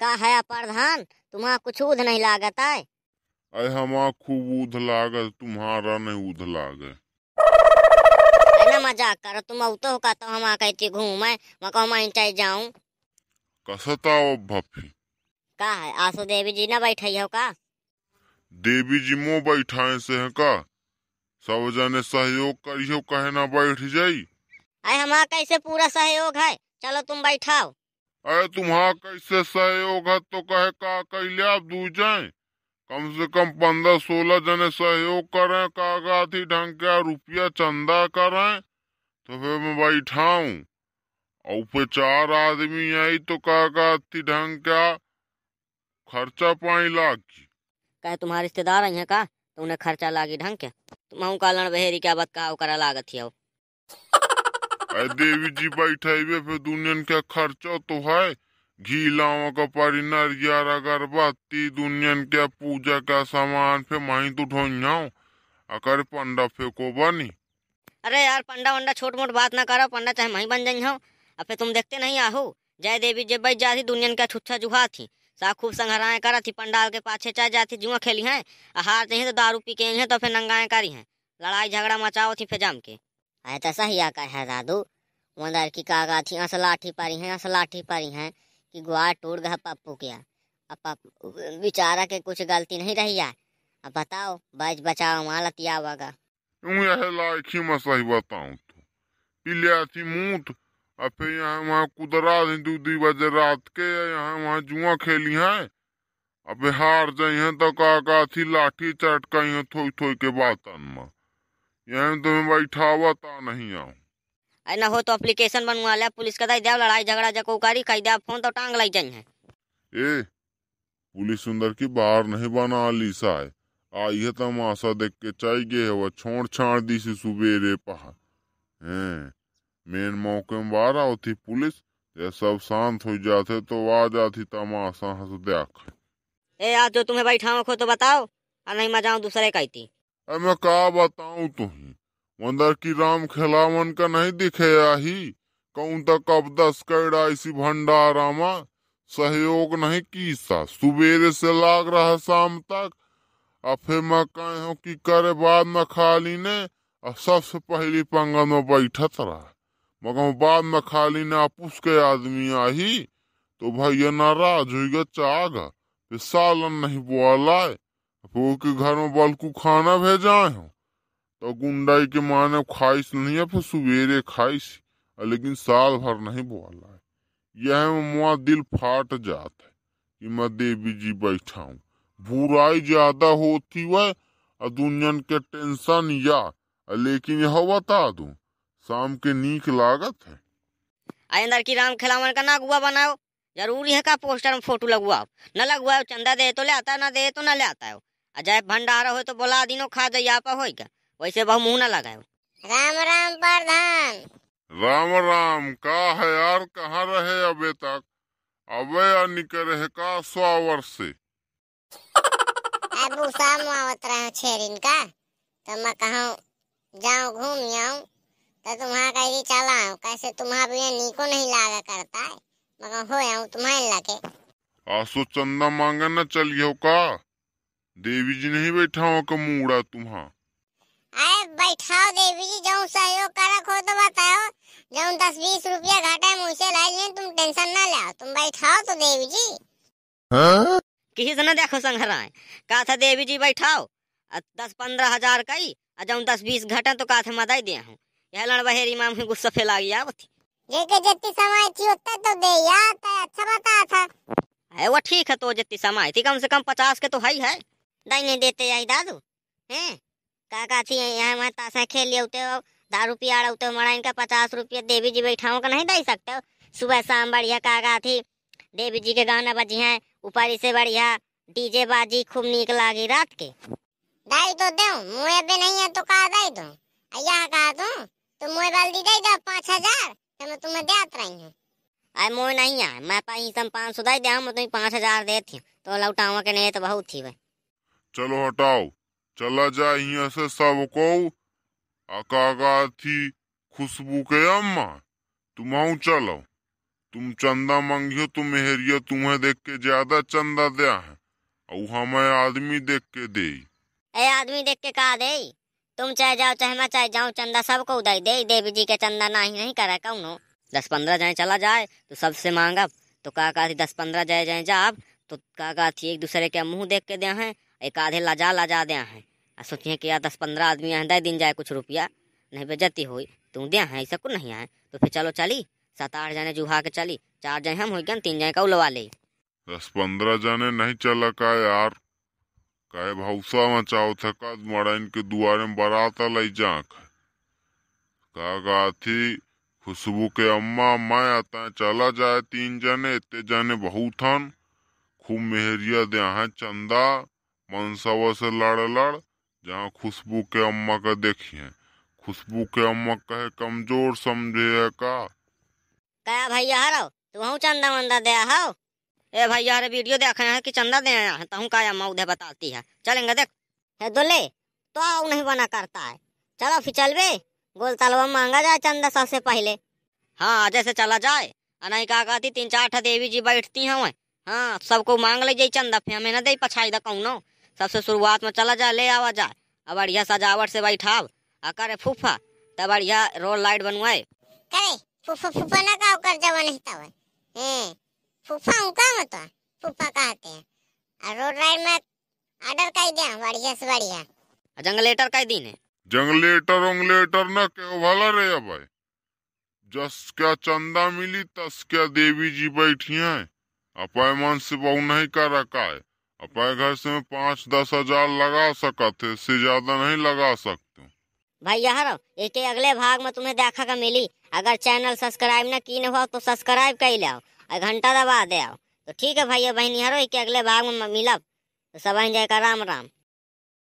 का है प्रधान तुम्हारा कुछ उध नहीं लागत है अरे हमारा खूब उध लागत तुम्हारा नहीं उध लागे मजाक करो तुम उतो का तो हम कहती घूमे मैं कहो मैं चाहे जाऊं कसता ओ भफी का है आसो देवी जी ना बैठे हो का देवी जी मो बैठाए से है का सब जाने सहयोग करियो कहे ना बैठ जाई आए हमारा कैसे पूरा सहयोग है चलो तुम बैठाओ अरे तुम्हारा कैसे सहयोग है तो कहे का कैले आप दू जाए कम से कम पंद्रह सोलह जने सहयोग करें कागजी ढंग का रुपया चंदा करें तो फिर मैं बैठाऊ और चार आदमी आई तो कागजी ढंग का खर्चा पाई लाख कहे तुम्हारे रिश्तेदार आई है का तो उन्हें खर्चा लागी ढंग के तुम्हारा तो का बहेरी क्या बात का करा लागत ही देवी जी बैठे हुए फिर दुनिया क्या खर्चो तो है घी लाओ का परिनर ग्यारह अगरबत्ती दुनिया के पूजा का सामान फिर माही तू तो ढोइयाओ अकर पंडा फिर को बनी अरे यार पंडा वंडा छोट मोट बात ना करो पंडा चाहे मही बन जाइ अब फिर तुम देखते नहीं आहो जय देवी जब बैठ जाती दुनिया का छुच्छा जुहा थी सा खूब संघराए करा थी पंडाल के पाछे चाहे जाती जुआ खेली है हार चाहिए तो दारू पी के तो फिर नंगाए करी है लड़ाई झगड़ा मचाओ थी फिर जम के तो सही आका है दादू मंदार की का कागा थी अस लाठी पारी हैं अस लाठी पारी हैं कि गुआ टूट गया पप्पू क्या अब बेचारा के कुछ गलती नहीं रही है अब बताओ बच बचाओ वहाँ लतिया होगा यह लायक ही मैं सही बताऊँ तो पिलिया थी मूत और फिर यहाँ वहाँ कुदरा दी दू दी बजे रात के यहाँ वहाँ जुआ खेली है अब हार जाई तो का का थी लाठी चटकाई हैं थोई थोई के बातन में यहीं तो मैं बैठा हुआ ता नहीं आओ ऐना हो तो एप्लीकेशन बनवा ले पुलिस का दे लड़ाई झगड़ा जकौकारी कह दे फोन तो टांग लाई जाई है ए पुलिस सुंदर की बाहर नहीं बना ली है आई है तमाशा देख के चाय गए है वह छोड़ छाड़ दी सी सुबेरे पहा हैं मेन मौके में बाहर आओ थी पुलिस ये सब शांत हो जाते तो आ जाती तमाशा हंस देख ए आज जो तुम्हें बैठाओ खो तो बताओ आ नहीं मजाओ दूसरे कहती मैं कहा बताऊं तुम्हें मंदर की राम खेलावन का नहीं दिखे आही कौन तक अब दस कैडा इसी भंडारामा सहयोग नहीं सा सुबेरे से लाग रहा शाम तक अफे मैं कहे की कि करे बाद में खाली ने सबसे पहली पंगन में बैठत रहा मगर बाद में खाली ने आप उसके आदमी आही तो भैया नाराज हुई गा चाह गा सालन नहीं बोला फू तो के घर में बल्कू खाना भेजा हो तो गुंडाई के माने खाइस नहीं फिर सवेरे खाइस लेकिन साल भर नहीं बोला है यह मुआ दिल फाट जाता है कि मैं देवी जी बैठा हूँ बुराई ज्यादा होती है और दुनियन के टेंशन या लेकिन यह बता दू शाम के नीक लागत है अंदर लड़की राम खिलावन का नागुआ बनाओ जरूरी है का पोस्टर में फोटो लगवाओ न लगवाओ चंदा दे तो ले आता है ना दे तो ना ले आता है अजय भंडार हो तो बोला दिनो खा जइया पा हो का वैसे बहु मुँह न लगायो राम राम प्रधान राम राम का है यार कहाँ रहे अबे तक अबे निकल रहे का सौ से अब शाम आवत रहे छह दिन का तो मैं कहा जाऊँ घूम जाऊँ तो तुम्हारा कहीं चला आऊँ कैसे तुम्हारा भी नीको नहीं लागा करता है मगर हो आऊँ तुम्हारे लगे आसो चंदा मांगना चलियो का देवी जी नहीं बैठा बैठाओ कम उड़ा तुम्हा अरे बैठाओ देवी जी जो सहयोग करक हो तो बताओ जो दस बीस रुपया घाटा है मुझसे ला ले तुम टेंशन ना लाओ तुम बैठाओ तो देवी जी हाँ? किसी से ना देखो संघरा है कहा था देवी जी बैठाओ दस पंद्रह हजार का कई जो दस बीस घाटा तो कहा था मदाई दिया हूँ यह बहेरी माम ही गुस्सा फैला गया वो थी जेके जत्ती समय थी उतना तो दे यार तो अच्छा बता था है वो ठीक है तो जितनी समय थी कम से कम पचास के तो है ही है दाइने देते आई दादू हैं काका का थी यहाँ मैं तासा खेल लिया उते हो दारू पिया रहा उते हो मरा इनका पचास रुपया देवी जी बैठाओ का नहीं दाई सकते हो सुबह शाम बढ़िया काका थी देवी जी के गाना बजी हैं ऊपर से बढ़िया डीजे बाजी खूब निक लागी रात के दाई तो दे मुए पे नहीं है तो कहा दाई दो अया कहा दो तो मुए दी दे दो पाँच हजार तो मैं तुम्हें देत रही हूँ आई मोह नहीं है मैं पैसा पाँच सौ दे दे हम तुम्हें पाँच हजार देती हूँ तो लौटावा के नहीं तो बहुत थी भाई चलो हटाओ चला जाए यहाँ से को अकागा थी खुशबू के अम्मा तुम आओ चलो तुम चंदा मांगियो तुम हेरियो तुम्हें देख के ज्यादा चंदा दिया है और हमें आदमी देख के दे ए आदमी देख के कहा दे तुम चाहे जाओ चाहे मैं चाहे जाऊँ चंदा सबको उदय दे देवी जी के चंदा ना ही नहीं करे कौनो दस पंद्रह जाए चला जाए तो सबसे मांगा तो का दस पंद्रह जाए जाए जाब तो का एक दूसरे के मुंह देख के दे हैं एक आधे लजा लजा दे हैं आ सोचिए कि यार दस पंद्रह आदमी आए दे दिन जाए कुछ रुपया नहीं बेजती तो हो तू दे हैं ऐसा कुछ नहीं आए तो फिर चलो चली सात आठ जाने जुहा के चली चार जाए हम हो गए तीन जाए का उलवा ले दस पंद्रह जाने नहीं चला का यार कहे भौसा मचाओ थका मारा इनके दुआरे में बारात लाई जाक का गाथी खुशबू के अम्मा मैं आता है चला जाए तीन जने इतने जने बहुत खूब मेहरिया दे चंदा मनसवा से लड़ लड़ जहाँ खुशबू के अम्मा का देखिए खुशबू के अम्मा कहे कमजोर समझे है का क्या भैया हरो तू हूँ चंदा वंदा दे हो ए भैया रे वीडियो देख रहे हैं कि चंदा दे तो हूँ का अम्मा उधर बताती है चलेंगे देख है दुल्ले तो आओ नहीं बना करता है चलो फिर चल बे गोल तलवा मांगा जाए चंदा सबसे पहले हाँ जैसे चला जाए नहीं का कहती तीन चार देवी जी बैठती हैं हाँ सबको मांग ले जाए चंदा फिर हमें ना दे पछाई दे कहूँ सबसे शुरुआत में चला जा ले आवा जा अब बढ़िया सजावट से बैठाव अकर फूफा तब बढ़िया रोल लाइट बनवाए करे फूफा फूफा ना का ओकर जवन हिता है ए फूफा उनका मत तो? फूफा कहते हैं और रोड लाइट में ऑर्डर कर दिया बढ़िया से बढ़िया जंगलेटर का दिन है जंगलेटर उंगलेटर ना के भला रे भाई जस क्या चंदा मिली तस क्या देवी जी बैठी हैं अपॉइंटमेंट से बहु नहीं कर रखा है घर से मैं पाँच दस हजार लगा सकते इससे ज्यादा नहीं लगा सकते भाई यार इसके अगले भाग में तुम्हें देखा का मिली अगर चैनल सब्सक्राइब न की हो तो सब्सक्राइब कर ले आओ घंटा दबा दे तो ठीक है भैया बहन यारो इसके अगले भाग में मिला तो सब जय का राम राम